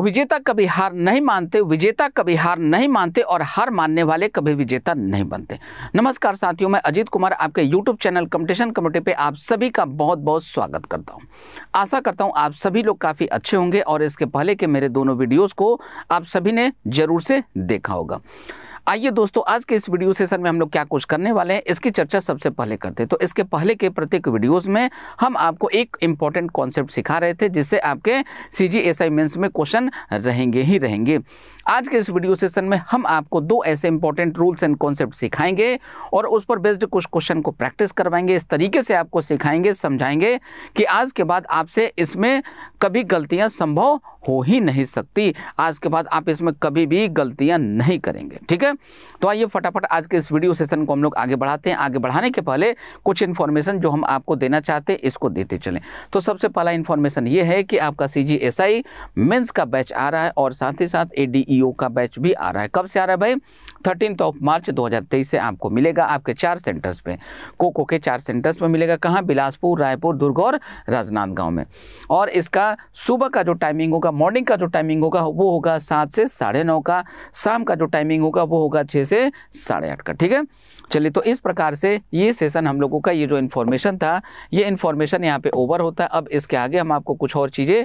विजेता कभी हार नहीं मानते विजेता कभी हार नहीं मानते और हार मानने वाले कभी विजेता नहीं बनते नमस्कार साथियों मैं अजीत कुमार आपके यूट्यूब चैनल कम्पटिशन कमेटी पे आप सभी का बहुत बहुत स्वागत करता हूँ आशा करता हूँ आप सभी लोग काफ़ी अच्छे होंगे और इसके पहले के मेरे दोनों वीडियोज़ को आप सभी ने ज़रूर से देखा होगा आइए दोस्तों आज के इस वीडियो सेशन में हम लोग क्या कुछ करने वाले हैं इसकी चर्चा सबसे पहले करते हैं तो इसके पहले के प्रत्येक वीडियोस में हम आपको एक इम्पॉर्टेंट कॉन्सेप्ट सिखा रहे थे जिससे आपके C G S I mains में क्वेश्चन रहेंगे ही रहेंगे आज के इस वीडियो सेशन में हम आपको दो ऐसे इंपॉर्टेंट रूल्स एंड कॉन्सेप्ट सिखाएंगे और उस पर बेस्ड कुछ क्वेश्चन को प्रैक्टिस करवाएंगे इस तरीके से आपको सिखाएंगे समझाएंगे कि आज के बाद आपसे इसमें कभी गलतियाँ संभव हो ही नहीं सकती आज के बाद आप इसमें कभी भी गलतियां नहीं करेंगे ठीक है तो आइए फटाफट आज के इस वीडियो सेशन को हम लोग आगे बढ़ाते हैं आगे बढ़ाने के पहले कुछ इन्फॉर्मेशन जो हम आपको देना चाहते हैं इसको देते चलें तो सबसे पहला इन्फॉर्मेशन ये है कि आपका सी जी एस आई का बैच आ रहा है और साथ ही साथ ए डी e का बैच भी आ रहा है कब से आ रहा है भाई थर्टीन ऑफ मार्च 2023 से आपको मिलेगा आपके चार सेंटर्स पे कोको के चार सेंटर्स पे मिलेगा कहाँ बिलासपुर रायपुर दुर्ग और राजनांदगांव में और इसका सुबह का जो टाइमिंग होगा मॉर्निंग का जो टाइमिंग होगा वो होगा सात से साढ़े नौ का शाम का जो टाइमिंग होगा वो होगा छः से साढ़े आठ का ठीक है चलिए तो इस प्रकार से ये सेशन हम लोगों का ये जो इन्फॉर्मेशन था ये इन्फॉर्मेशन यहाँ पे ओवर होता है अब इसके आगे हम आपको कुछ और चीज़ें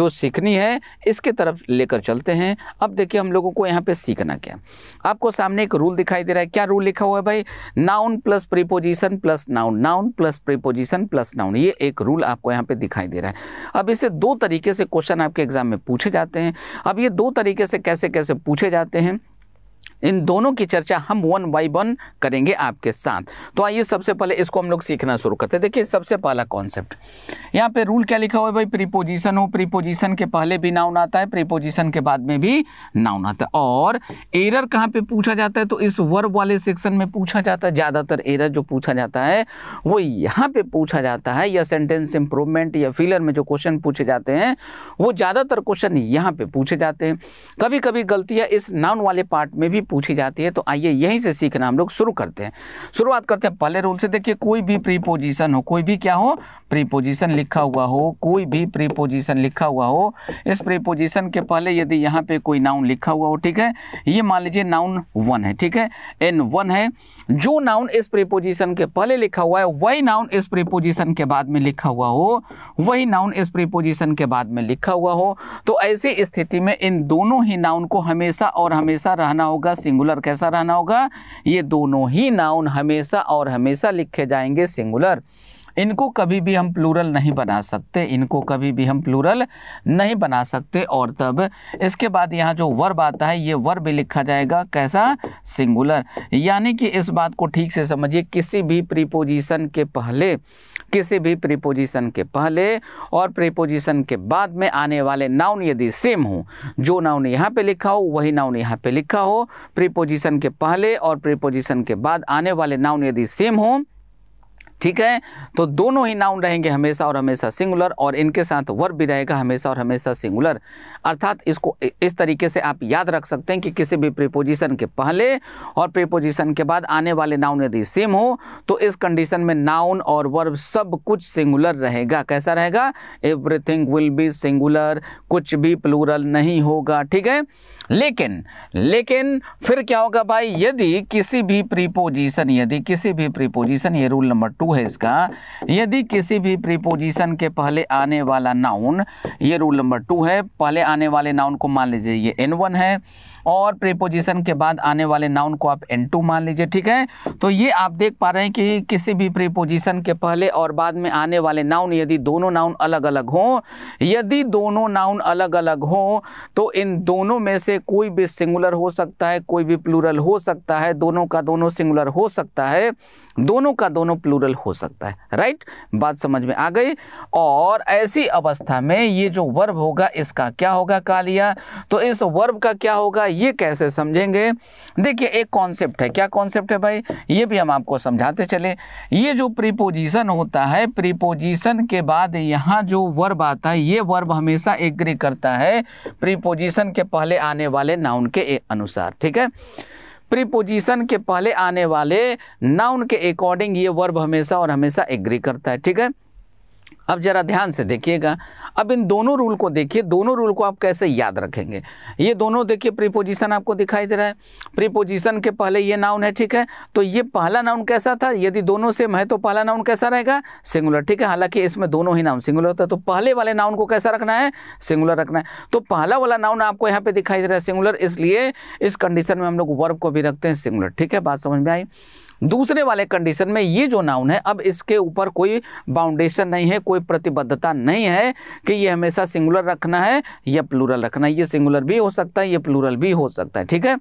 जो सीखनी है इसके तरफ लेकर चलते हैं अब देखिए हम लोगों को यहाँ पे सीखना क्या आपको सामने एक रूल दिखाई दे रहा है क्या रूल लिखा हुआ है भाई noun plus preposition plus noun noun plus preposition plus noun ये एक रूल आपको यहाँ पे दिखाई दे रहा है अब इसे दो तरीके से क्वेश्चन आपके एग्जाम में पूछे जाते हैं अब ये दो तरीके से कैसे कैसे पूछे जाते हैं इन दोनों की चर्चा हम वन बाई वन करेंगे आपके साथ तो आइए सबसे पहले इसको हम लोग सीखना शुरू करते हैं देखिए सबसे पहला कॉन्सेप्ट यहाँ पे रूल क्या लिखा हुआ है भाई प्रीपोजिशन हो प्रीपोजिशन के पहले भी नाउन आता है प्रीपोजिशन के बाद में भी नाउन आता है और एरर कहाँ पे पूछा जाता है तो इस वर्ब वाले सेक्शन में पूछा जाता है ज़्यादातर एरर जो पूछा जाता है वो यहाँ पे पूछा जाता है या सेंटेंस इंप्रूवमेंट या फिलर में जो क्वेश्चन पूछे जाते हैं वो ज़्यादातर क्वेश्चन यहाँ पे पूछे जाते हैं कभी कभी गलतियाँ इस नाउन वाले पार्ट में भी पूछी जाती है तो आइए यहीं से सीखना हम लोग शुरू करते हैं शुरुआत करते हैं पहले रूल से देखिए कोई भी प्रीपोजिशन हो कोई भी क्या हो प्रीपोजिशन लिखा हुआ हो कोई भी प्रीपोजिशन लिखा हुआ हो इस प्रीपोजिशन के पहले यदि यहाँ पे कोई नाउन लिखा हुआ हो ठीक है ये मान लीजिए नाउन वन है ठीक है एन वन है जो नाउन इस प्रीपोजिशन के पहले लिखा हुआ है वही नाउन इस प्रीपोजिशन के बाद में लिखा हुआ हो वही नाउन इस प्रीपोजिशन के बाद में लिखा हुआ हो तो ऐसी स्थिति में इन दोनों ही नाउन को हमेशा और हमेशा रहना होगा सिंगुलर कैसा रहना होगा ये दोनों ही नाउन हमेशा और हमेशा लिखे जाएंगे सिंगुलर इनको कभी भी हम प्लूरल नहीं बना सकते इनको कभी भी हम प्लूरल नहीं बना सकते और तब इसके बाद यहाँ जो वर्ब आता है ये वर्ब लिखा जाएगा कैसा सिंगुलर यानी कि इस बात को ठीक से समझिए किसी भी प्रीपोजिशन के पहले किसी भी प्रीपोजिशन के पहले और प्रीपोजिशन के बाद में आने वाले नाउन यदि सेम हो जो नाउन यहाँ पे लिखा हो वही नाउन यहाँ पे लिखा हो प्रीपोजिशन के पहले और प्रीपोजिशन के बाद आने वाले नाउन यदि सेम हो ठीक है तो दोनों ही नाउन रहेंगे हमेशा और हमेशा सिंगुलर और इनके साथ वर्ब भी रहेगा हमेशा और हमेशा सिंगुलर अर्थात इसको इस तरीके से आप याद रख सकते हैं कि किसी भी प्रीपोजिशन के पहले और प्रीपोजिशन के बाद आने वाले नाउन यदि सेम हो तो इस कंडीशन में नाउन और वर्ब सब कुछ सिंगुलर रहेगा कैसा रहेगा एवरीथिंग विल बी सिंगुलर कुछ भी प्लूरल नहीं होगा ठीक है लेकिन लेकिन फिर क्या होगा भाई यदि किसी भी प्रीपोजिशन यदि किसी भी प्रीपोजिशन ये रूल नंबर टू है इसका यदि किसी भी प्रीपोजिशन के पहले आने वाला नाउन ये रूल नंबर टू है पहले आने वाले नाउन को मान लीजिए ये एन वन है और प्रीपोजिशन के बाद आने वाले नाउन को आप एन टू मान लीजिए ठीक है तो ये आप देख पा रहे हैं कि किसी भी प्रीपोजिशन के पहले और बाद में आने वाले नाउन यदि दोनों नाउन अलग अलग हों यदि दोनों नाउन अलग अलग हों तो इन दोनों में से कोई भी सिंगुलर हो सकता है कोई भी प्लूरल हो सकता है दोनों का दोनों सिंगुलर हो सकता है दोनों का दोनों प्लूरल हो सकता है राइट बात समझ में आ गई और ऐसी अवस्था में ये जो वर्ब होगा इसका क्या होगा कालिया तो इस वर्ब का क्या होगा ये कैसे समझेंगे देखिए एक कॉन्सेप्ट है क्या कॉन्सेप्ट है भाई ये भी हम आपको समझाते चले ये जो प्रीपोजिशन होता है प्रीपोजिशन के बाद यहाँ जो वर्ब आता है ये वर्ब हमेशा एग्री करता है प्रीपोजिशन के पहले आने वाले नाउन के अनुसार ठीक है प्रीपोजिशन के पहले आने वाले नाउन के अकॉर्डिंग ये वर्ब हमेशा और हमेशा एग्री करता है ठीक है अब ज़रा ध्यान से देखिएगा अब इन दोनों रूल को देखिए दोनों रूल को आप कैसे याद रखेंगे ये दोनों देखिए प्रीपोजिशन आपको दिखाई दे रहा है प्रीपोजिशन के पहले ये नाउन है ठीक है तो ये पहला नाउन कैसा था यदि दोनों सेम है तो पहला नाउन कैसा रहेगा सिंगुलर ठीक है हालांकि इसमें दोनों ही नाउन सिंगुलर होता है तो पहले वाले नाउन को कैसा रखना है सिंगुलर रखना है तो पहला वाला नाउन आपको यहाँ पर दिखाई दे रहा है सिंगुलर इसलिए इस कंडीशन में हम लोग वर्ब को भी रखते हैं सिंगुलर ठीक है बात समझ में आई दूसरे वाले कंडीशन में ये जो नाउन है अब इसके ऊपर कोई बाउंडेशन नहीं है कोई प्रतिबद्धता नहीं है कि ये हमेशा सिंगुलर रखना है या प्लूरल रखना है ये सिंगुलर भी हो सकता है ये प्लूरल भी हो सकता है ठीक है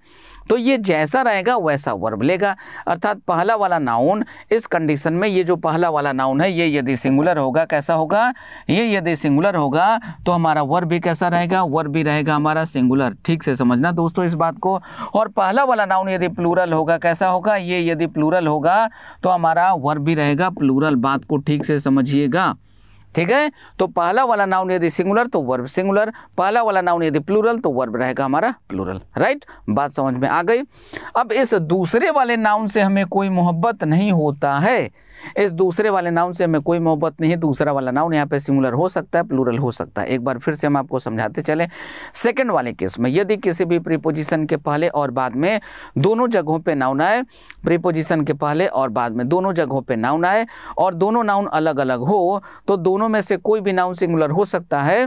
तो ये जैसा रहेगा वैसा वर्ब लेगा अर्थात पहला वाला नाउन इस कंडीशन में ये जो पहला वाला नाउन है ये यदि सिंगुलर होगा कैसा होगा ये यदि सिंगुलर होगा तो हमारा वर्ब भी कैसा रहेगा वर्ब भी रहेगा हमारा सिंगुलर ठीक से समझना दोस्तों इस बात को और पहला वाला नाउन यदि प्लूरल होगा कैसा होगा ये यदि प्लूरल प्लूरल होगा तो हमारा वर्ब भी रहेगा प्लूरल बात को ठीक से समझिएगा ठीक है तो पहला वाला नाउन यदि सिंगुलर तो वर्ब सिंगुलर पहला वाला नाउन यदि प्लूरल तो वर्ब रहेगा हमारा प्लूरल राइट बात समझ में आ गई अब इस दूसरे वाले नाउन से हमें कोई मोहब्बत नहीं होता है इस दूसरे वाले नाउन से हमें कोई मोहब्बत नहीं है दूसरा वाला नाउन यहाँ पे सिंगुलर हो सकता है प्लूरल हो सकता है एक बार फिर से हम आपको समझाते चले सेकंड वाले केस में यदि किसी भी प्रीपोजिशन के पहले और बाद में दोनों जगहों पे नाउन आए प्रीपोजिशन के पहले और बाद में दोनों जगहों पे नाउन आए और दोनों नाउन अलग अलग हो तो दोनों में से कोई भी नाउन सिंगुलर हो सकता है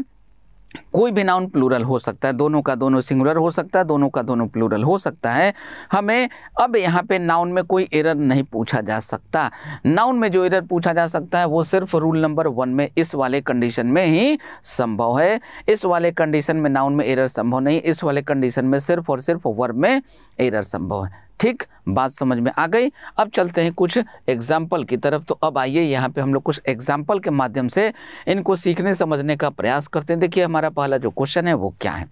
कोई भी नाउन प्लूरल हो सकता है दोनों का दोनों सिंगुलर हो सकता है दोनों का दोनों प्लूरल हो सकता है हमें अब यहाँ पे नाउन में कोई एरर नहीं पूछा जा सकता नाउन में जो एरर पूछा जा सकता है वो सिर्फ रूल नंबर वन में इस वाले कंडीशन में ही संभव है इस वाले कंडीशन में नाउन में एरर संभव नहीं इस वाले कंडीशन में सिर्फ और सिर्फ वर्ब में एरर संभव है ठीक बात समझ में आ गई अब चलते हैं कुछ एग्जाम्पल की तरफ तो अब आइए यहाँ पे हम लोग कुछ एग्जाम्पल के माध्यम से इनको सीखने समझने का प्रयास करते हैं देखिए हमारा पहला जो क्वेश्चन है वो क्या है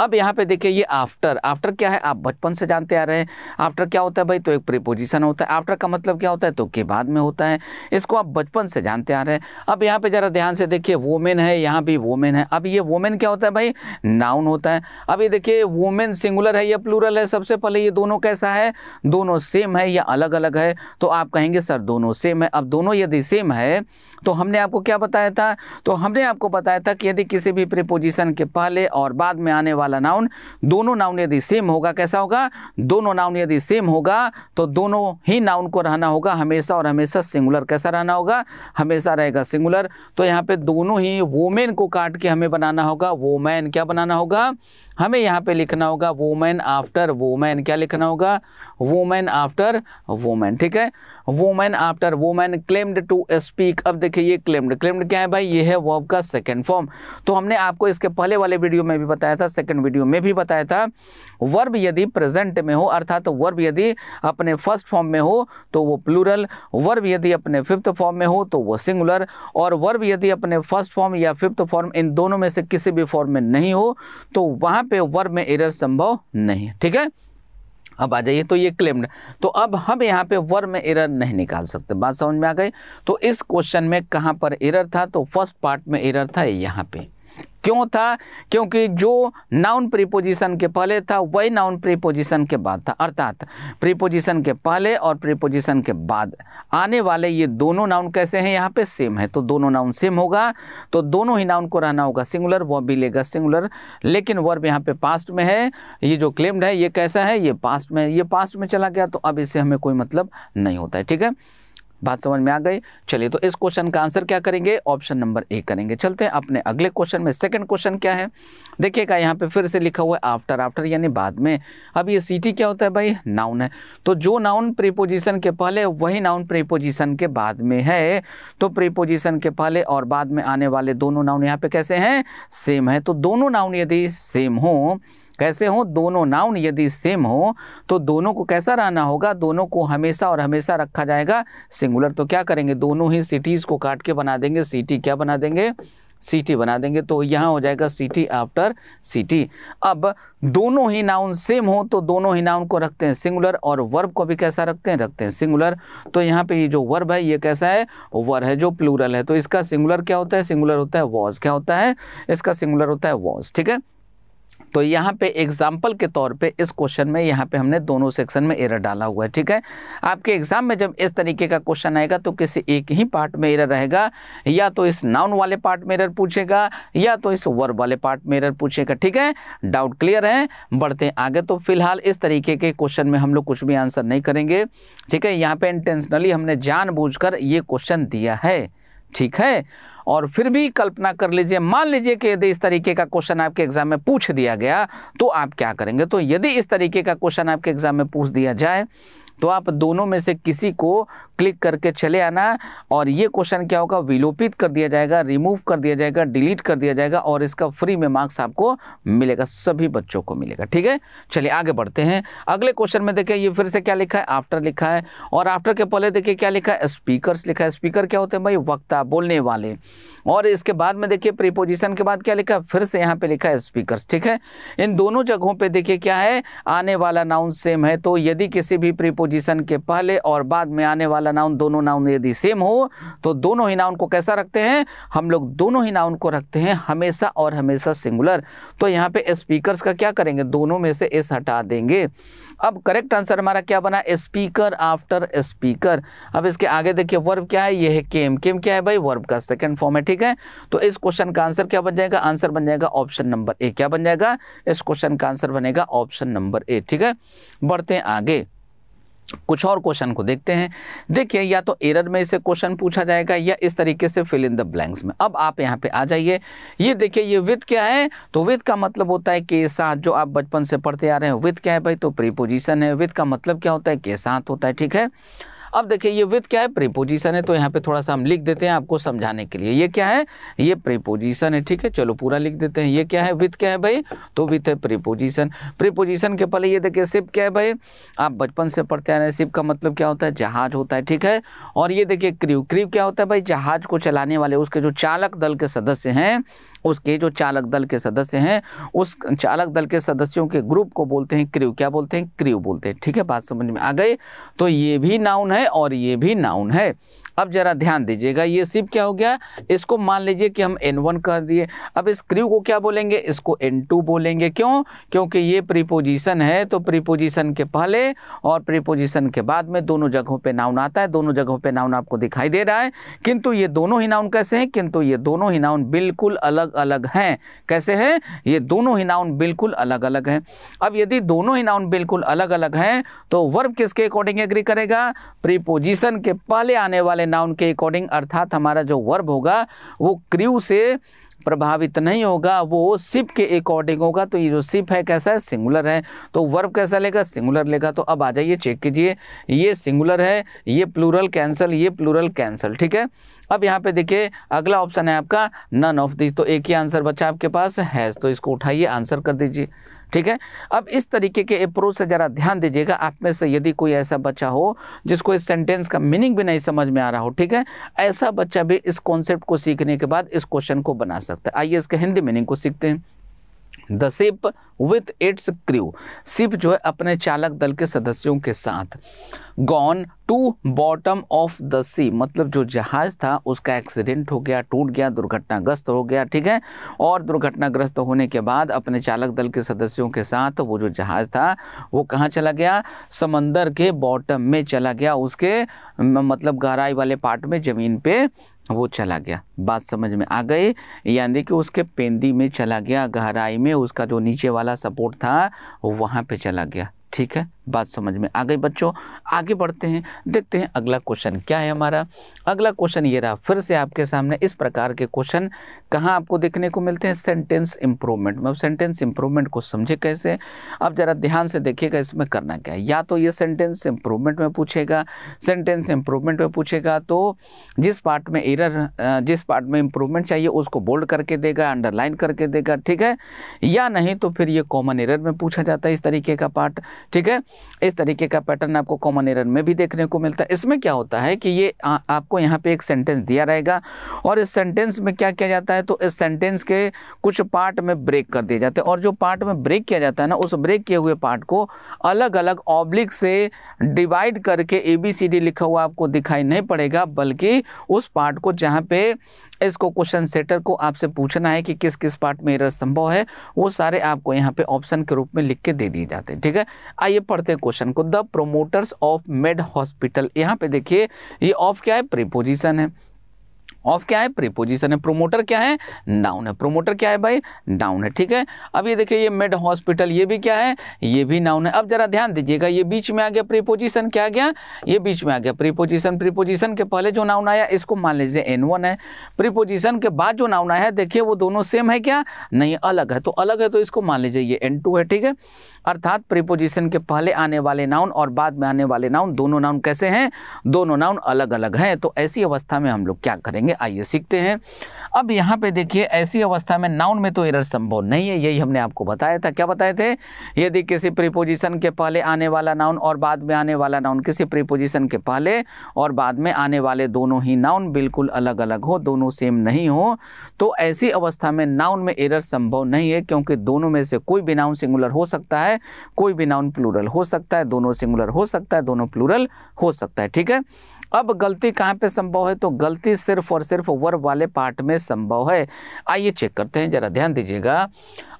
अब यहाँ पे देखिए ये आफ्टर आफ्टर क्या है आप बचपन से जानते आ रहे हैं आफ्टर क्या होता है भाई तो एक प्रीपोजिशन होता है आफ्टर का मतलब क्या होता है तो के बाद में होता है इसको आप बचपन से जानते आ रहे हैं अब यहाँ पे ज़रा ध्यान से देखिए वोमेन है यहाँ भी वोमेन है अब ये वोमेन क्या होता है भाई नाउन होता है अब ये देखिए वोमेन सिंगुलर है या प्लूरल है सबसे पहले ये दोनों कैसा है दोनों सेम है या अलग अलग है तो आप कहेंगे सर दोनों सेम है अब दोनों यदि सेम है तो हमने आपको क्या बताया था तो हमने आपको बताया था कि यदि किसी भी प्रिपोजिशन के पहले और बाद में आने वाले वाला नाउन दोनों नाउन यदि सेम होगा कैसा होगा दोनों नाउन यदि सेम होगा तो दोनों ही नाउन को रहना होगा हमेशा और हमेशा सिंगुलर कैसा रहना होगा हमेशा रहेगा सिंगुलर तो यहाँ पे दोनों ही वोमेन को काट के हमें बनाना होगा वोमैन क्या बनाना होगा हमें यहाँ पे लिखना होगा वोमेन आफ्टर वोमेन क्या लिखना होगा वोमेन आफ्टर वोमेन ठीक है women after women claimed to speak अब देखिए ये क्लेम्ड क्लेम्ड क्या है भाई ये है वर्ब का सेकेंड फॉर्म तो हमने आपको इसके पहले वाले वीडियो में भी बताया था सेकेंड वीडियो में भी बताया था वर्ब यदि प्रेजेंट में हो अर्थात तो वर्ब यदि अपने फर्स्ट फॉर्म में हो तो वो प्लूरल वर्ब यदि अपने फिफ्थ फॉर्म में हो तो वो सिंगुलर और वर्ब यदि अपने फर्स्ट फॉर्म या फिफ्थ फॉर्म इन दोनों में से किसी भी फॉर्म में नहीं हो तो वहाँ पे वर्ब में एरर संभव नहीं है ठीक है अब आ जाइए तो ये क्लेम्ड तो अब हम यहाँ पे वर्ब में एरर नहीं निकाल सकते बात समझ में आ गई तो इस क्वेश्चन में कहाँ पर एरर था तो फर्स्ट पार्ट में एरर था यहाँ पे क्यों था क्योंकि जो नाउन प्रीपोजिशन के पहले था वही नाउन प्रीपोजिशन के बाद था अर्थात प्रीपोजिशन के पहले और प्रीपोजिशन के बाद आने वाले ये दोनों नाउन कैसे हैं यहाँ पे सेम है तो दोनों नाउन सेम होगा तो दोनों ही नाउन को रहना होगा सिंगुलर वह भी लेगा सिंगुलर लेकिन वर्ब यहाँ पे पास्ट में है ये जो क्लेम्ड है ये कैसा है ये पास्ट में ये पास्ट में चला गया तो अब इससे हमें कोई मतलब नहीं होता है ठीक है बात समझ में आ गई चलिए तो इस क्वेश्चन का आंसर क्या करेंगे ऑप्शन नंबर ए करेंगे चलते हैं अपने अगले क्वेश्चन में सेकंड क्वेश्चन क्या है देखिएगा यहाँ पे फिर से लिखा हुआ है आफ्टर आफ्टर यानी बाद में अब ये सीटी क्या होता है भाई नाउन है तो जो नाउन प्रीपोजिशन के पहले वही नाउन प्रीपोजिशन के बाद में है तो प्रीपोजिशन के पहले और बाद में आने वाले दोनों नाउन यहाँ पे कैसे हैं सेम है तो दोनों नाउन यदि सेम हो कैसे हो दोनों नाउन यदि सेम हो तो दोनों को कैसा रहना होगा दोनों को हमेशा और हमेशा रखा जाएगा सिंगुलर तो क्या करेंगे दोनों ही सिटीज़ को काट के बना देंगे सिटी क्या बना देंगे सिटी बना देंगे तो यहाँ हो जाएगा सिटी आफ्टर सिटी अब दोनों ही नाउन सेम हो तो दोनों ही नाउन को रखते हैं सिंगुलर और वर्ब को भी कैसा रखते हैं रखते हैं सिंगुलर तो यहाँ पे ये जो वर्ब है ये कैसा है वर है जो प्लूरल है तो इसका सिंगुलर क्या होता है सिंगुलर होता है वॉज क्या होता है इसका सिंगुलर होता है वॉज ठीक है तो यहाँ पे एग्जाम्पल के तौर पे इस क्वेश्चन में यहाँ पे हमने दोनों सेक्शन में एरर डाला हुआ है ठीक है आपके एग्जाम में जब इस तरीके का क्वेश्चन आएगा तो किसी एक ही पार्ट में एरर रहेगा या तो इस नाउन वाले पार्ट में एरर पूछेगा या तो इस वर्ब वाले पार्ट में एरर पूछेगा ठीक है डाउट क्लियर है बढ़ते हैं आगे तो फिलहाल इस तरीके के क्वेश्चन में हम लोग कुछ भी आंसर नहीं करेंगे ठीक है यहाँ पे इंटेंशनली हमने जानबूझकर ये क्वेश्चन दिया है ठीक है और फिर भी कल्पना कर लीजिए मान लीजिए कि यदि इस तरीके का क्वेश्चन आपके एग्जाम में पूछ दिया गया तो आप क्या करेंगे तो यदि इस तरीके का क्वेश्चन आपके एग्जाम में पूछ दिया जाए तो आप दोनों में से किसी को क्लिक करके चले आना और ये क्वेश्चन क्या होगा विलोपित कर दिया जाएगा रिमूव कर दिया जाएगा डिलीट कर दिया जाएगा और इसका फ्री में मार्क्स आपको मिलेगा सभी बच्चों को मिलेगा ठीक है चलिए आगे बढ़ते हैं अगले क्वेश्चन में देखिए ये फिर से क्या लिखा है आफ्टर लिखा है और आफ्टर के पहले देखिए क्या लिखा है स्पीकर लिखा है स्पीकर क्या होते हैं भाई वक्ता बोलने वाले और इसके बाद में देखिए प्रीपोजिशन के बाद क्या लिखा है फिर से यहाँ पे लिखा है स्पीकर ठीक है इन दोनों जगहों पर देखिए क्या है आने वाला नाउन सेम है तो यदि किसी भी प्रीपोजिशन पोजीशन के पहले और बाद में आने वाला नाउन दोनों नाउन यदि सेम हो तो दोनों ही नाउन को कैसा रखते हैं हम लोग दोनों ही नाउन को रखते हैं हमेशा और हमेशा सिंगुलर तो यहाँ पे स्पीकर का क्या करेंगे दोनों में से एस हटा देंगे अब करेक्ट आंसर हमारा क्या बना स्पीकर आफ्टर स्पीकर अब इसके आगे देखिए वर्ब क्या है यह है केम केम क्या है भाई वर्ब का सेकेंड फॉर्म है ठीक है तो इस क्वेश्चन का आंसर क्या बन जाएगा आंसर बन जाएगा ऑप्शन नंबर ए क्या बन जाएगा इस क्वेश्चन का आंसर बनेगा ऑप्शन नंबर ए ठीक है बढ़ते हैं आगे कुछ और क्वेश्चन को देखते हैं देखिए या तो एरर में इसे क्वेश्चन पूछा जाएगा या इस तरीके से फिल इन द ब्लैंक्स में अब आप यहाँ पे आ जाइए ये देखिए ये विथ क्या है तो विथ का मतलब होता है के साथ जो आप बचपन से पढ़ते आ रहे हैं विद क्या है भाई तो प्रीपोजिशन है विथ का मतलब क्या होता है के साथ होता है ठीक है अब देखिए ये विद क्या है प्रीपोजिशन है तो यहाँ पे थोड़ा सा हम लिख देते हैं आपको समझाने के लिए ये क्या है ये प्रीपोजिशन है ठीक है चलो पूरा लिख देते हैं ये क्या है विथ क्या है भाई तो विथ है प्रीपोजिशन प्रीपोजिशन के पहले ये देखिए सिप क्या है भाई आप बचपन से पढ़ते आ रहे हैं सिप का मतलब क्या होता है जहाज होता है ठीक है और ये देखिए क्रीव क्रीव क्या होता है भाई जहाज को चलाने वाले उसके जो चालक दल के सदस्य हैं उसके जो चालक दल के सदस्य हैं उस चालक दल के सदस्यों के ग्रुप को बोलते हैं क्रीव क्या बोलते हैं क्रीव बोलते हैं ठीक है बात समझ में आ गई तो ये भी नाउन है है और ये भी नाउन है अब जरा ध्यान दीजिएगा ये सिप क्या हो गया इसको मान लीजिए कि हम एन वन कर दिए अब इस क्रू को क्या बोलेंगे इसको एन टू बोलेंगे क्यों क्योंकि ये प्रीपोजिशन है तो प्रीपोजिशन के पहले और प्रीपोजिशन के बाद में दोनों जगहों पे नाउन आता है दोनों जगहों पे नाउन आपको दिखाई दे रहा है किंतु ये दोनों ही नाउन कैसे हैं किंतु ये दोनों ही नाउन बिल्कुल अलग अलग हैं कैसे हैं ये दोनों ही नाउन बिल्कुल अलग अलग हैं अब यदि दोनों ही नाउन बिल्कुल अलग अलग हैं तो वर्ब किसके अकॉर्डिंग एग्री करेगा प्रीपोजिशन के पहले आने वाले नाउन के अकॉर्डिंग अर्थात हमारा जो वर्ब होगा वो क्रू से प्रभावित नहीं होगा वो सिप के अकॉर्डिंग होगा तो ये जो सिप है कैसा है सिंगुलर है तो वर्ब कैसा लेगा सिंगुलर लेगा तो अब आ जाइए चेक कीजिए ये सिंगुलर है ये प्लूरल कैंसल ये प्लूरल कैंसल ठीक है अब यहाँ पे देखिए अगला ऑप्शन है आपका नन ऑफ दिस तो एक ही आंसर बच्चा आपके पास हैज़ तो इसको उठाइए आंसर कर दीजिए ठीक है अब इस तरीके के अप्रोच से ज़रा ध्यान दीजिएगा आप में से यदि कोई ऐसा बच्चा हो जिसको इस सेंटेंस का मीनिंग भी नहीं समझ में आ रहा हो ठीक है ऐसा बच्चा भी इस कॉन्सेप्ट को सीखने के बाद इस क्वेश्चन को बना सकता है आइए इसके हिंदी मीनिंग को सीखते हैं the ship with its crew ship जो है अपने चालक दल के सदस्यों के साथ gone to bottom of the sea मतलब जो जहाज था उसका एक्सीडेंट हो गया टूट गया दुर्घटनाग्रस्त हो गया ठीक है और दुर्घटनाग्रस्त होने के बाद अपने चालक दल के सदस्यों के साथ वो जो जहाज था वो कहाँ चला गया समंदर के बॉटम में चला गया उसके मतलब गहराई वाले पार्ट में ज़मीन पे वो चला गया बात समझ में आ गई यानी कि उसके पेंदी में चला गया गहराई में उसका जो नीचे वाला सपोर्ट था वहाँ पे चला गया ठीक है बात समझ में आ गई बच्चों आगे बढ़ते हैं देखते हैं अगला क्वेश्चन क्या है हमारा अगला क्वेश्चन ये रहा फिर से आपके सामने इस प्रकार के क्वेश्चन कहाँ आपको देखने को मिलते हैं सेंटेंस इंप्रूवमेंट मतलब सेंटेंस इंप्रूवमेंट को समझे कैसे अब ज़रा ध्यान से देखिएगा इसमें करना क्या है या तो ये सेंटेंस इंप्रूवमेंट में पूछेगा सेंटेंस इंप्रूवमेंट में पूछेगा तो जिस पार्ट में एरर जिस पार्ट में इंप्रूवमेंट चाहिए उसको बोल्ड करके देगा अंडरलाइन करके देगा ठीक है या नहीं तो फिर ये कॉमन एरर में पूछा जाता है इस तरीके का पार्ट ठीक है इस तरीके का पैटर्न आपको कॉमन एरर में भी देखने को मिलता है इसमें क्या होता है कि ये आ, आपको यहाँ पे एक सेंटेंस दिया रहेगा और इस सेंटेंस में क्या किया जाता है तो इस सेंटेंस के कुछ पार्ट में ब्रेक कर दिए जाते हैं और जो पार्ट में ब्रेक किया जाता है ना उस ब्रेक किए हुए पार्ट को अलग अलग ऑब्लिक से डिवाइड करके ए बी सी डी लिखा हुआ आपको दिखाई नहीं पड़ेगा बल्कि उस पार्ट को जहाँ पे इसको क्वेश्चन सेटर को आपसे पूछना है कि किस किस पार्ट में एरर संभव है वो सारे आपको यहाँ पे ऑप्शन के रूप में लिख के दे दिए जाते हैं ठीक है आइए पढ़ते हैं क्वेश्चन को the promoters of med hospital यहाँ पे देखिए ये ऑफ क्या है प्रिपोजिशन है ऑफ क्या है प्रीपोजिशन है प्रोमोटर क्या है नाउन है प्रोमोटर क्या है भाई नाउन है ठीक है अब ये देखिए ये मेड हॉस्पिटल ये भी क्या है ये भी नाउन है अब जरा ध्यान दीजिएगा ये बीच में आ गया प्रीपोजिशन क्या गया ये बीच में आ गया प्रीपोजिशन प्रीपोजिशन के पहले जो नाउन आया इसको मान लीजिए एन वन है प्रीपोजिशन के बाद जो नाउन आया है देखिए वो दोनों सेम है क्या नहीं अलग है तो अलग है तो इसको मान लीजिए ये एन टू है ठीक है अर्थात प्रीपोजिशन के पहले आने वाले नाउन और बाद में आने वाले नाउन दोनों नाउन कैसे हैं दोनों नाउन अलग अलग हैं तो ऐसी अवस्था में हम लोग क्या करेंगे करेंगे आइए सीखते हैं अब यहाँ पे देखिए ऐसी अवस्था में नाउन में तो एरर संभव नहीं है यही हमने आपको बताया था क्या बताए थे यदि किसी प्रीपोजिशन के पहले आने वाला नाउन और बाद में आने वाला नाउन किसी प्रीपोजिशन के पहले और बाद में आने वाले दोनों ही नाउन बिल्कुल अलग अलग हो दोनों सेम नहीं हो तो ऐसी अवस्था में नाउन में एरर संभव नहीं है क्योंकि दोनों में से कोई भी नाउन सिंगुलर हो सकता है कोई भी नाउन प्लूरल हो सकता है दोनों सिंगुलर हो सकता है दोनों प्लूरल हो सकता है ठीक है अब गलती कहाँ पे संभव है तो गलती सिर्फ और सिर्फ वर वाले पार्ट में संभव है आइए चेक करते हैं जरा ध्यान दीजिएगा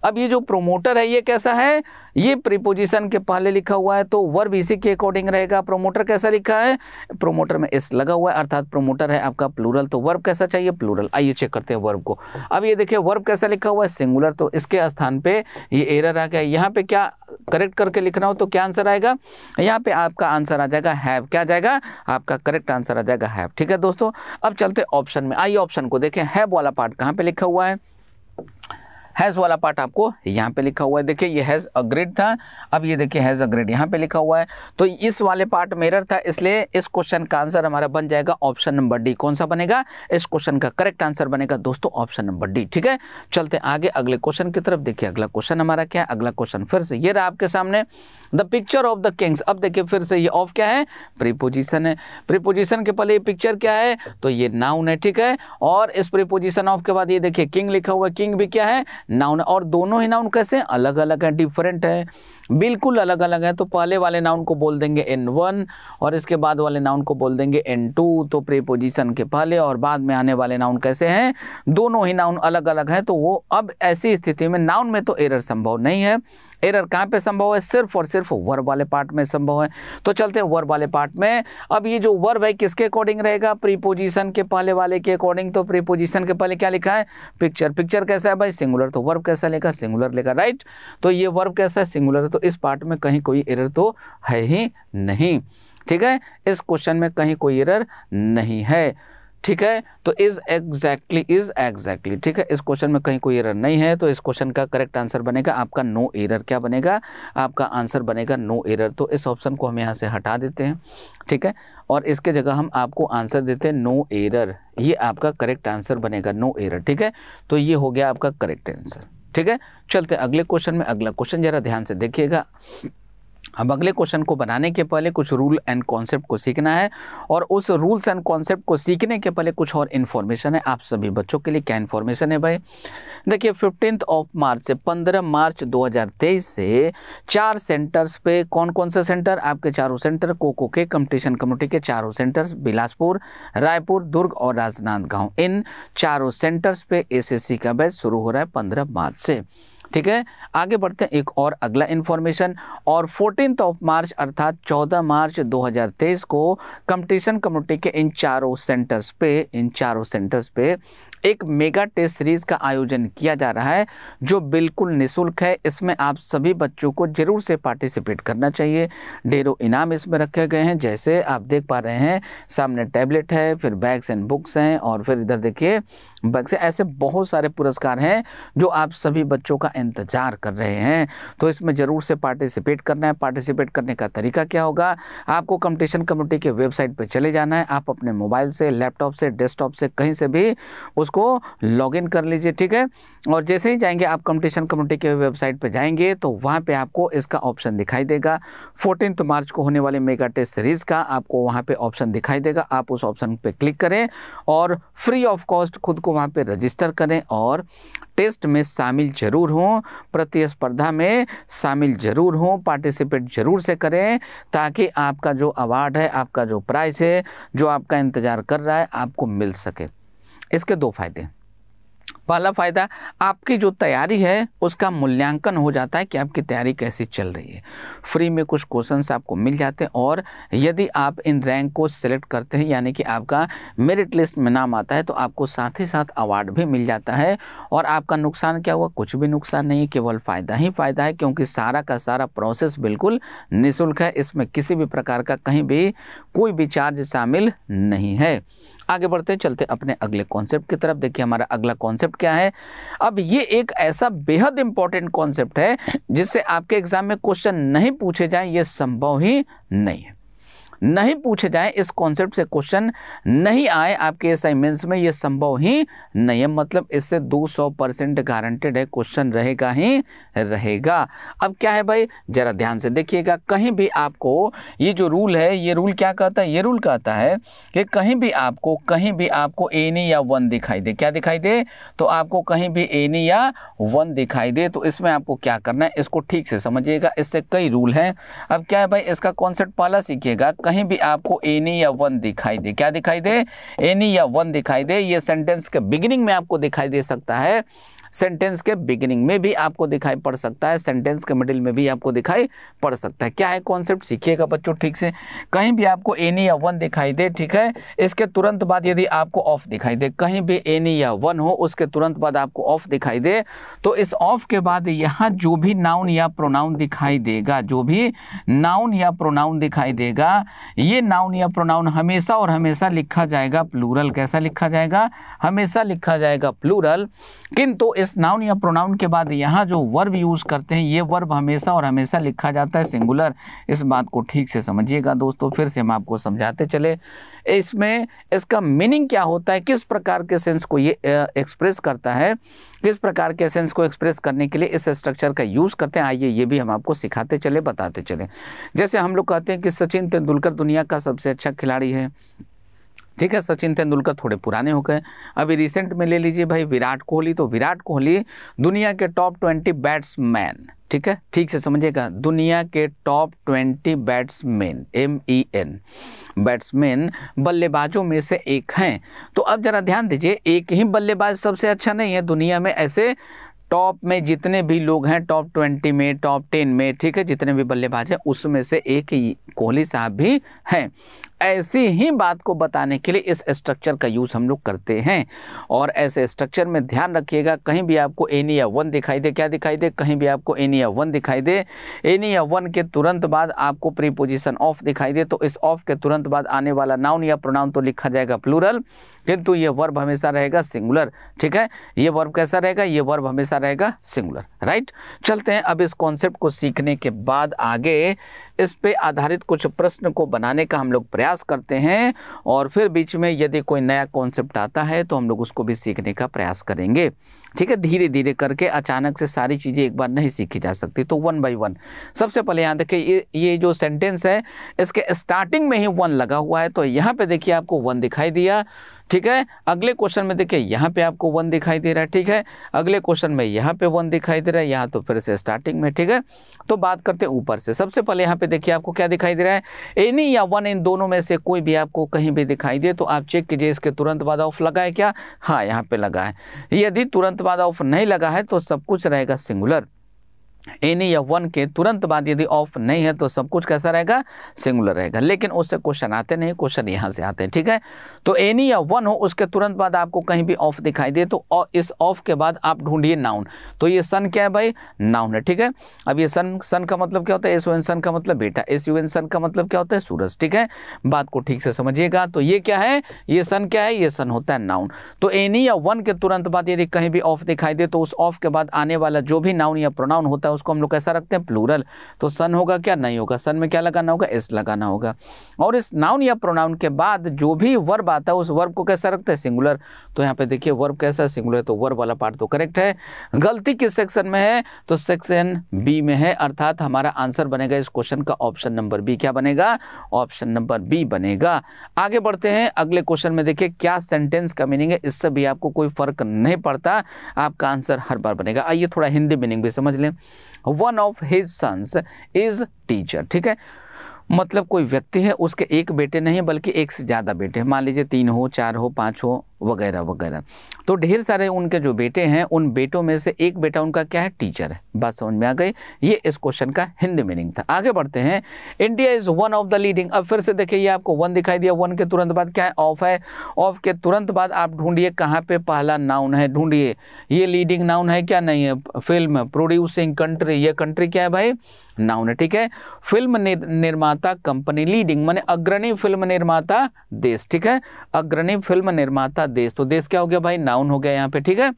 अब ये जो प्रोमोटर है ये कैसा है ये प्रीपोजिशन के पहले लिखा हुआ है तो वर्ब इसी के अकॉर्डिंग रहेगा प्रोमोटर कैसा लिखा है प्रोमोटर में एस लगा हुआ है अर्थात प्रोमोटर है आपका प्लूरल तो वर्ब कैसा चाहिए प्लूरल आइए चेक करते हैं वर्ब को अब ये देखिए वर्ब कैसा लिखा हुआ है सिंगुलर तो इसके स्थान पे ये एरर आ गया यहाँ पे क्या करेक्ट करके लिखना हो तो क्या आंसर आएगा यहाँ पे आपका आंसर आ जाएगा हैव क्या जाएगा आपका करेक्ट आंसर आ जाएगा हैव ठीक है दोस्तों अब चलते ऑप्शन में आइए ऑप्शन को देखें हैव वाला पार्ट कहाँ पे लिखा हुआ है हैज़ वाला पार्ट आपको यहाँ पे लिखा हुआ है देखिए ये हैज़ अ ग्रेड था अब ये देखिए हैज़ अ ग्रेड यहाँ पे लिखा हुआ है तो इस वाले पार्ट मेरर था इसलिए इस क्वेश्चन का आंसर हमारा बन जाएगा ऑप्शन नंबर डी कौन सा बनेगा इस क्वेश्चन का करेक्ट आंसर बनेगा दोस्तों ऑप्शन नंबर डी ठीक है चलते आगे अगले क्वेश्चन की तरफ देखिए अगला क्वेश्चन हमारा क्या है अगला क्वेश्चन फिर से ये रहा आपके सामने the picture of the kings अब देखिए फिर से ये ऑफ क्या है प्रीपोजिशन है प्रीपोजिशन के पहले ये पिक्चर क्या है तो ये नाउन है ठीक है और इस प्रीपोजिशन ऑफ के बाद ये देखिए किंग लिखा हुआ है किंग भी क्या है नाउन और दोनों ही नाउन कैसे अलग अलग हैं डिफरेंट है बिल्कुल अलग अलग है तो पहले वाले नाउन को बोल देंगे एन वन और इसके बाद वाले नाउन को बोल देंगे एन टू तो प्रीपोजिशन के पहले और बाद में आने वाले नाउन कैसे हैं दोनों ही नाउन अलग अलग हैं तो वो अब ऐसी स्थिति में नाउन में तो एरर संभव नहीं है एरर कहाँ पे संभव है सिर्फ और सिर्फ वर्ब वाले पार्ट में संभव है तो चलते हैं वर्ब वाले पार्ट में अब ये जो वर्ब है किसके अकॉर्डिंग रहेगा प्रीपोजिशन के पहले वाले के अकॉर्डिंग तो प्रीपोजिशन के पहले क्या लिखा है पिक्चर पिक्चर कैसा है भाई सिंगुलर तो तो वर्ब कैसा लेगा सिंगुलर लेगा राइट तो ये वर्ब कैसा है सिंगुलर है तो इस पार्ट में कहीं कोई एरर तो है ही नहीं ठीक है इस क्वेश्चन में कहीं कोई एरर नहीं है ठीक है तो इज एग्जैक्टली इज एग्जैक्टली ठीक है इस क्वेश्चन में कहीं कोई एरर नहीं है तो इस क्वेश्चन का करेक्ट आंसर बनेगा आपका नो एरर क्या बनेगा आपका आंसर बनेगा नो एरर तो इस ऑप्शन को हम यहाँ से हटा देते हैं ठीक है और इसके जगह हम आपको आंसर देते हैं नो एरर ये आपका करेक्ट आंसर बनेगा नो एरर ठीक है तो ये हो गया आपका करेक्ट आंसर ठीक है चलते अगले क्वेश्चन में अगला क्वेश्चन जरा ध्यान से देखिएगा अब अगले क्वेश्चन को बनाने के पहले कुछ रूल एंड कॉन्सेप्ट को सीखना है और उस रूल्स एंड कॉन्सेप्ट को सीखने के पहले कुछ और इन्फॉर्मेशन है आप सभी बच्चों के लिए क्या इन्फॉर्मेशन है भाई देखिए फिफ्टीन ऑफ मार्च से पंद्रह मार्च 2023 से चार सेंटर्स पे कौन कौन से सेंटर आपके चारों सेंटर कोको के कम्पटिशन कमेटी के चारों सेंटर्स बिलासपुर रायपुर दुर्ग और राजनांदगांव इन चारों सेंटर्स पे एस का बैच शुरू हो रहा है पंद्रह मार्च से ठीक है आगे बढ़ते हैं एक और अगला इन्फॉर्मेशन और फोर्टीन ऑफ मार्च अर्थात 14 मार्च 2023 को कंपटीशन कमिटी के इन चारों सेंटर्स पे इन चारों सेंटर्स पे एक मेगा टेस्ट सीरीज़ का आयोजन किया जा रहा है जो बिल्कुल निशुल्क है इसमें आप सभी बच्चों को ज़रूर से पार्टिसिपेट करना चाहिए ढेरों इनाम इसमें रखे गए हैं जैसे आप देख पा रहे हैं सामने टैबलेट है फिर बैग्स एंड बुक्स हैं और फिर इधर देखिए बैग्स ऐसे बहुत सारे पुरस्कार हैं जो आप सभी बच्चों का इंतज़ार कर रहे हैं तो इसमें ज़रूर से पार्टिसिपेट करना है पार्टिसिपेट करने का तरीका क्या होगा आपको कंपटीशन कमेटी के वेबसाइट पर चले जाना है आप अपने मोबाइल से लैपटॉप से डेस्कटॉप से कहीं से भी उस उसको लॉगिन कर लीजिए ठीक है और जैसे ही जाएंगे आप कंपटीशन कमेटी के वेबसाइट पर जाएंगे तो वहाँ पर आपको इसका ऑप्शन दिखाई देगा फोर्टीन मार्च को होने वाले मेगा टेस्ट सीरीज़ का आपको वहाँ पर ऑप्शन दिखाई देगा आप उस ऑप्शन पर क्लिक करें और फ्री ऑफ कॉस्ट खुद को वहाँ पर रजिस्टर करें और टेस्ट में शामिल जरूर हों प्रतिस्पर्धा में शामिल जरूर हों पार्टिसिपेट जरूर से करें ताकि आपका जो अवार्ड है आपका जो प्राइस है जो आपका इंतज़ार कर रहा है आपको मिल सके इसके दो फायदे पहला फ़ायदा आपकी जो तैयारी है उसका मूल्यांकन हो जाता है कि आपकी तैयारी कैसी चल रही है फ्री में कुछ क्वेश्चंस आपको मिल जाते हैं और यदि आप इन रैंक को सिलेक्ट करते हैं यानी कि आपका मेरिट लिस्ट में नाम आता है तो आपको साथ ही साथ अवार्ड भी मिल जाता है और आपका नुकसान क्या हुआ कुछ भी नुकसान नहीं है केवल फ़ायदा ही फ़ायदा है क्योंकि सारा का सारा प्रोसेस बिल्कुल निःशुल्क है इसमें किसी भी प्रकार का कहीं भी कोई भी चार्ज शामिल नहीं है आगे बढ़ते हैं चलते हैं अपने अगले कॉन्सेप्ट की तरफ देखिए हमारा अगला कॉन्सेप्ट क्या है अब ये एक ऐसा बेहद इंपॉर्टेंट कॉन्सेप्ट है जिससे आपके एग्जाम में क्वेश्चन नहीं पूछे जाए ये संभव ही नहीं है नहीं पूछे जाए इस कॉन्सेप्ट से क्वेश्चन नहीं आए आपके असाइनमेंट्स में यह संभव ही नहीं है मतलब इससे 200 परसेंट गारंटेड है क्वेश्चन रहेगा ही रहेगा अब क्या है भाई ज़रा ध्यान से देखिएगा कहीं भी आपको ये जो रूल है ये रूल क्या कहता है ये रूल कहता है कि कहीं भी आपको कहीं भी आपको एनी या वन दिखाई दे क्या दिखाई दे तो आपको कहीं भी एनी या वन दिखाई दे तो इसमें आपको क्या करना है इसको ठीक से समझिएगा इससे कई रूल हैं अब क्या है भाई इसका कॉन्सेप्ट पहला सीखिएगा कहीं भी आपको एनी या वन दिखाई दे क्या दिखाई दे एनी या वन दिखाई दे ये सेंटेंस के बिगिनिंग में आपको दिखाई दे सकता है सेंटेंस के बिगिनिंग में भी आपको दिखाई पड़ सकता है सेंटेंस के मिडिल में भी आपको दिखाई पड़ सकता है क्या है कॉन्सेप्ट सीखिएगा बच्चों ठीक से कहीं भी आपको एनी या वन दिखाई दे ठीक है इसके तुरंत बाद यदि आपको ऑफ दिखाई दे कहीं भी एनी या वन हो उसके तुरंत बाद आपको ऑफ दिखाई दे तो इस ऑफ के बाद यहाँ जो भी नाउन या प्रोनाउन दिखाई देगा जो भी नाउन या प्रोनाउन दिखाई देगा ये नाउन या प्रोनाउन हमेशा और हमेशा लिखा जाएगा प्लूरल कैसा लिखा जाएगा हमेशा लिखा जाएगा प्लूरल किंतु इस नाउन या प्रोनाउन के बाद यहाँ जो वर्ब यूज़ करते हैं ये वर्ब हमेशा और हमेशा लिखा जाता है सिंगुलर इस बात को ठीक से समझिएगा दोस्तों फिर से हम आपको समझाते चले इसमें इसका मीनिंग क्या होता है किस प्रकार के सेंस को ये एक्सप्रेस करता है किस प्रकार के सेंस को एक्सप्रेस करने के लिए इस स्ट्रक्चर का यूज़ करते हैं आइए ये भी हम आपको सिखाते चले बताते चले जैसे हम लोग कहते हैं कि सचिन तेंदुलकर दुनिया का सबसे अच्छा खिलाड़ी है ठीक है सचिन तेंदुलकर थोड़े पुराने हो गए अभी रिसेंट में ले लीजिए भाई विराट कोहली तो विराट कोहली दुनिया के टॉप ट्वेंटी बैट्समैन ठीक है ठीक से समझिएगा दुनिया के top twenty batsman M E N batsman बल्लेबाजों में से एक हैं तो अब ज़रा ध्यान दीजिए एक ही बल्लेबाज सबसे अच्छा नहीं है दुनिया में ऐसे टॉप में जितने भी लोग हैं टॉप ट्वेंटी में टॉप टेन में ठीक है जितने भी बल्लेबाज हैं उसमें से एक ही कोहली साहब भी हैं ऐसी ही बात को बताने के लिए इस स्ट्रक्चर का यूज़ हम लोग करते हैं और ऐसे स्ट्रक्चर में ध्यान रखिएगा कहीं भी आपको एनी या वन दिखाई दे क्या दिखाई दे कहीं भी आपको एनी या वन दिखाई दे एनी या वन के तुरंत बाद आपको प्रीपोजिशन ऑफ दिखाई दे तो इस ऑफ के तुरंत बाद आने वाला नाउन या प्रोनाउन तो लिखा जाएगा प्लूरल किंतु ये वर्ब हमेशा रहेगा सिंगुलर ठीक है ये वर्ब कैसा रहेगा ये वर्ब हमेशा रहेगा सिंगुलर राइट चलते हैं अब इस कॉन्सेप्ट को सीखने के बाद आगे इस पे आधारित कुछ प्रश्न को बनाने का हम लोग प्रयास करते हैं और फिर बीच में यदि कोई नया कॉन्सेप्ट आता है तो हम लोग उसको भी सीखने का प्रयास करेंगे ठीक है धीरे धीरे करके अचानक से सारी चीज़ें एक बार नहीं सीखी जा सकती तो वन बाई वन सबसे पहले यहाँ देखिए ये ये जो सेंटेंस है इसके स्टार्टिंग में ही वन लगा हुआ है तो यहाँ पे देखिए आपको वन दिखाई दिया ठीक है अगले क्वेश्चन में देखिए यहाँ पे आपको वन दिखाई दे रहा है ठीक है अगले क्वेश्चन में यहाँ पे वन दिखाई दे रहा है यहाँ तो फिर से स्टार्टिंग में ठीक है तो बात करते हैं ऊपर से सबसे पहले यहाँ पे देखिए आपको क्या दिखाई दे रहा है एनी या वन इन दोनों में से कोई भी आपको कहीं भी दिखाई दे तो आप चेक कीजिए इसके तुरंत बाद ऑफ लगा है क्या हाँ यहाँ पे लगा है यदि तुरंत बाद ऑफ नहीं लगा है तो सब कुछ रहेगा सिंगुलर एनी या वन के तुरंत बाद यदि ऑफ नहीं है तो सब कुछ कैसा रहेगा सिंगुलर रहेगा लेकिन उससे क्वेश्चन आते नहीं क्वेश्चन यहाँ से आते हैं ठीक है तो एनी या वन हो उसके तुरंत बाद आपको कहीं भी ऑफ दिखाई दे तो इस ऑफ के बाद आप ढूंढिए नाउन तो ये सन क्या है भाई नाउन है ठीक है अब ये सन सन का मतलब क्या होता है एस यू एन सन का मतलब बेटा एस यू एन सन का मतलब क्या होता है सूरज ठीक है बात को ठीक से समझिएगा तो ये क्या है ये सन क्या है ये सन होता है नाउन तो एनी या वन के तुरंत बाद यदि कहीं भी ऑफ दिखाई दे तो उस ऑफ के बाद आने वाला जो भी नाउन या प्रोनाउन होता है होता है उसको हम लोग कैसा रखते हैं प्लूरल तो सन होगा क्या नहीं होगा सन में क्या लगाना होगा एस लगाना होगा और इस नाउन या प्रोनाउन के बाद जो भी वर्ब आता है उस वर्ब को कैसा रखते हैं सिंगुलर तो यहाँ पे देखिए वर्ब कैसा है सिंगुलर तो वर्ब वाला पार्ट तो करेक्ट है गलती किस सेक्शन में है तो सेक्शन बी में है अर्थात हमारा आंसर बनेगा इस क्वेश्चन का ऑप्शन नंबर बी क्या बनेगा ऑप्शन नंबर बी बनेगा आगे बढ़ते हैं अगले क्वेश्चन में देखिए क्या सेंटेंस का मीनिंग है इससे भी आपको कोई फर्क नहीं पड़ता आपका आंसर हर बार बनेगा आइए थोड़ा हिंदी मीनिंग भी समझ लें one of his sons is teacher ठीक है मतलब कोई व्यक्ति है उसके एक बेटे नहीं बल्कि एक से ज़्यादा बेटे मान लीजिए तीन हो चार हो पाँच हो वगैरह वगैरह तो ढेर सारे उनके जो बेटे हैं उन बेटों में से एक बेटा उनका क्या है टीचर है बात समझ में आ गई ये इस क्वेश्चन का हिंदी मीनिंग था आगे बढ़ते हैं India is one of the leading अब फिर से देखिए ये आपको वन दिखाई दिया वन के तुरंत बाद क्या है ऑफ है ऑफ के तुरंत बाद आप ढूंढिए कहाँ पे पहला नाउन है ढूंढिए ये लीडिंग नाउन है क्या नहीं है फिल्म प्रोड्यूसिंग कंट्री ये कंट्री क्या है भाई नाउन है ठीक है फिल्म निर्माता कंपनी लीडिंग मैंने अग्रणी फिल्म निर्माता देश ठीक है अग्रणी फिल्म निर्माता देश तो देश क्या हो गया भाई नाउन हो गया यहाँ पे ठीक है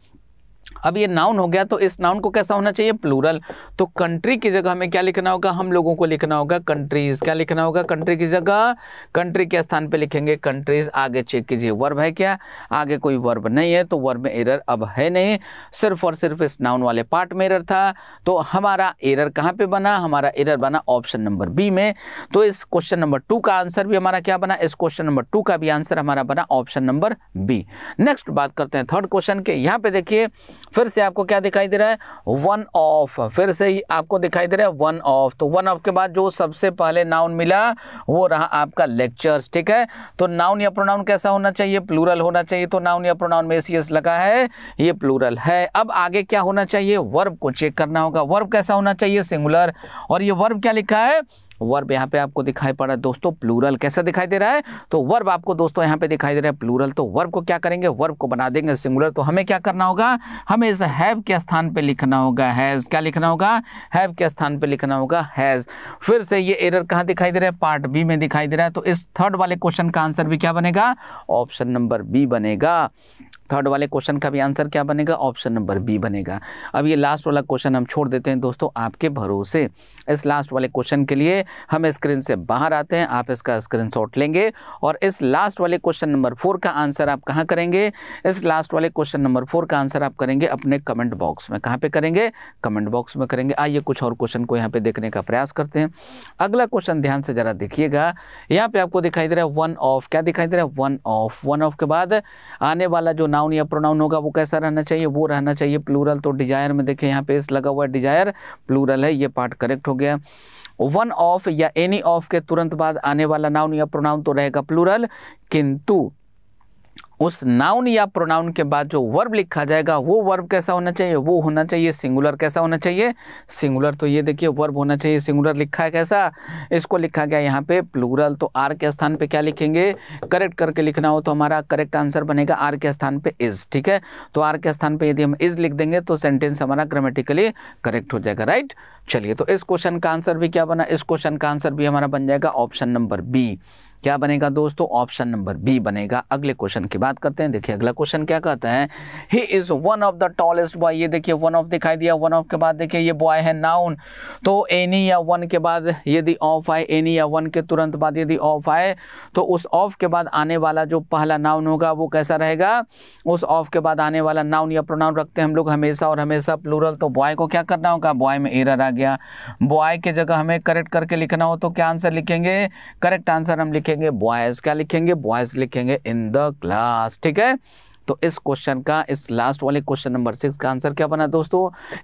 अब ये नाउन हो गया तो इस नाउन को कैसा होना चाहिए प्लूरल तो कंट्री की जगह हमें क्या लिखना होगा हम लोगों को लिखना होगा कंट्रीज क्या लिखना होगा कंट्री की जगह कंट्री के स्थान पे लिखेंगे कंट्रीज आगे चेक कीजिए वर्ब है क्या आगे कोई वर्ब नहीं है तो वर्ब में एरर अब है नहीं सिर्फ और सिर्फ इस नाउन वाले पार्ट में एरर था तो हमारा एरर कहाँ पर बना हमारा एरर बना ऑप्शन नंबर बी में तो इस क्वेश्चन नंबर टू का आंसर भी हमारा क्या बना इस क्वेश्चन नंबर टू का भी आंसर हमारा बना ऑप्शन नंबर बी नेक्स्ट बात करते हैं थर्ड क्वेश्चन के यहाँ पे देखिए फिर से आपको क्या दिखाई दे रहा है वन ऑफ फिर से आपको दिखाई दे रहा है वन ऑफ तो वन ऑफ के बाद जो सबसे पहले नाउन मिला वो रहा आपका लेक्चर्स ठीक है तो नाउन या प्रोनाउन कैसा होना चाहिए प्लूरल होना चाहिए तो नाउन या प्रोनाउन में सी लगा है ये प्लूरल है अब आगे क्या होना चाहिए वर्ब को चेक करना होगा वर्ब कैसा होना चाहिए सिंगुलर और ये वर्ब क्या लिखा है वर्ब यहाँ पे आपको दिखाई पड़ रहा है दोस्तों प्लूरल कैसा दिखाई दे रहा है तो वर्ब आपको दोस्तों यहाँ पे दिखाई दे रहा है प्लूरल तो वर्ब को क्या करेंगे वर्ब को बना देंगे सिंगुलर तो हमें क्या करना होगा हमें इस हैव के स्थान पर लिखना होगा हैज़ क्या लिखना होगा हैव के स्थान पर लिखना होगा हैज़ फिर से ये एरर कहाँ दिखाई दे रहा है पार्ट बी में दिखाई दे रहा है तो इस थर्ड वाले क्वेश्चन का आंसर भी क्या बनेगा ऑप्शन नंबर बी बनेगा थर्ड वाले क्वेश्चन का भी आंसर क्या बनेगा ऑप्शन नंबर बी बनेगा अब ये लास्ट वाला क्वेश्चन हम छोड़ देते हैं दोस्तों आपके भरोसे इस लास्ट वाले क्वेश्चन के लिए हम स्क्रीन से बाहर आते हैं आप इसका स्क्रीन लेंगे और इस लास्ट वाले क्वेश्चन नंबर फोर का आंसर आप कहाँ करेंगे इस लास्ट वाले क्वेश्चन नंबर फोर का आंसर आप करेंगे अपने कमेंट बॉक्स में कहाँ पे करेंगे कमेंट बॉक्स में करेंगे आइए कुछ और क्वेश्चन को यहाँ पे देखने का प्रयास करते हैं अगला क्वेश्चन ध्यान से जरा देखिएगा यहाँ पे आपको दिखाई दे रहा है वन ऑफ क्या दिखाई दे रहा है वन ऑफ वन ऑफ के बाद आने वाला जो नाम नाउन या प्रोनाउन होगा वो कैसा रहना चाहिए वो रहना चाहिए प्लूरल तो डिजायर में देखें यहाँ पे इस लगा हुआ डिजायर प्लूरल है ये पार्ट करेक्ट हो गया वन ऑफ या एनी ऑफ के तुरंत बाद आने वाला नाउन या प्रोनाउन तो रहेगा प्लूरल किंतु उस नाउन या प्रोनाउन के बाद जो वर्ब लिखा जाएगा वो वर्ब कैसा होना चाहिए वो होना चाहिए सिंगुलर कैसा होना चाहिए सिंगुलर तो ये देखिए वर्ब होना चाहिए सिंगुलर लिखा है कैसा इसको लिखा गया यहाँ पे प्लूरल तो आर के स्थान पे क्या लिखेंगे करेक्ट करके लिखना हो तो हमारा करेक्ट आंसर बनेगा आर के स्थान पर इज ठीक है तो आर के स्थान पर यदि हम इज लिख देंगे तो सेंटेंस हमारा ग्रामेटिकली करेक्ट हो जाएगा राइट चलिए तो इस क्वेश्चन का आंसर भी क्या बना इस क्वेश्चन का आंसर भी हमारा बन जाएगा ऑप्शन नंबर बी क्या बनेगा दोस्तों ऑप्शन नंबर बी बनेगा अगले क्वेश्चन की बात करते हैं देखिए अगला क्वेश्चन क्या कहता है he is one of the tallest boy ये देखिए वन ऑफ दिखाई दिया वन ऑफ के बाद देखिए ये बॉय है नाउन तो एनी या वन के बाद यदि ऑफ आए एनी या वन के तुरंत बाद यदि ऑफ आए तो उस ऑफ के बाद आने वाला जो पहला नाउन होगा वो कैसा रहेगा उस ऑफ के बाद आने वाला नाउन या प्रोनाउन रखते हैं हम लोग हमेशा और हमेशा प्लूरल तो बॉय को क्या करना होगा बॉय में एरर आ आ गया बॉय के जगह हमें करेक्ट करके लिखना हो तो क्या आंसर लिखेंगे करेक्ट आंसर हम लिखेंगे बॉयज क्या लिखेंगे बॉयज लिखेंगे इन द क्लास ठीक है तो इस क्वेश्चन का इस लास्ट वाले क्वेश्चन नंबर सिक्स का आंसर क्या बना दोस्तों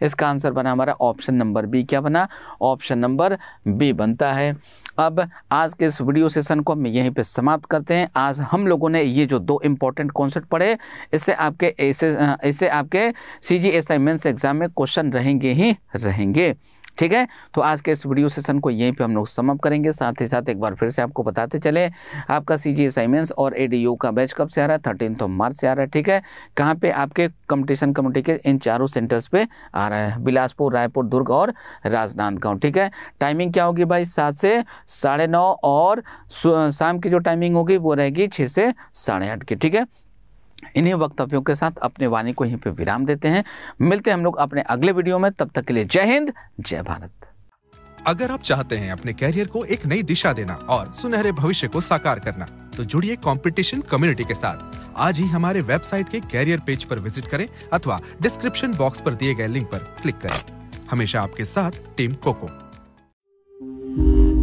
इसका आंसर बना हमारा ऑप्शन नंबर बी क्या बना ऑप्शन नंबर बी बनता है अब आज के इस वीडियो सेशन को हम यहीं पे समाप्त करते हैं आज हम लोगों ने ये जो दो इम्पॉर्टेंट कॉन्सेप्ट पढ़े इससे आपके ऐसे इससे आपके सी जी एग्ज़ाम में क्वेश्चन रहेंगे ही रहेंगे ठीक है तो आज के इस वीडियो सेशन को यहीं पे हम लोग समअप करेंगे साथ ही साथ एक बार फिर से आपको बताते चले आपका सी जी असाइनमेंट्स और ए का बैच कब से आ रहा है थर्टीन ऑफ मार्च से आ रहा है ठीक है कहाँ पे आपके कंपटीशन कमेटी के इन चारों सेंटर्स पे आ रहा है बिलासपुर रायपुर दुर्ग और राजनांदगांव ठीक है टाइमिंग क्या होगी भाई सात से साढ़े नौ और शाम की जो टाइमिंग होगी वो रहेगी छः से साढ़े आठ की ठीक है इन्हीं वक्तव्यों के साथ अपने वाणी को यहीं पे विराम देते हैं मिलते हैं हम लोग अपने अगले वीडियो में तब तक के लिए जय हिंद जय भारत अगर आप चाहते हैं अपने कैरियर को एक नई दिशा देना और सुनहरे भविष्य को साकार करना तो जुड़िए कंपटीशन कम्युनिटी के साथ आज ही हमारे वेबसाइट के कैरियर पेज पर विजिट करें अथवा डिस्क्रिप्शन बॉक्स पर दिए गए लिंक पर क्लिक करें हमेशा आपके साथ टीम कोको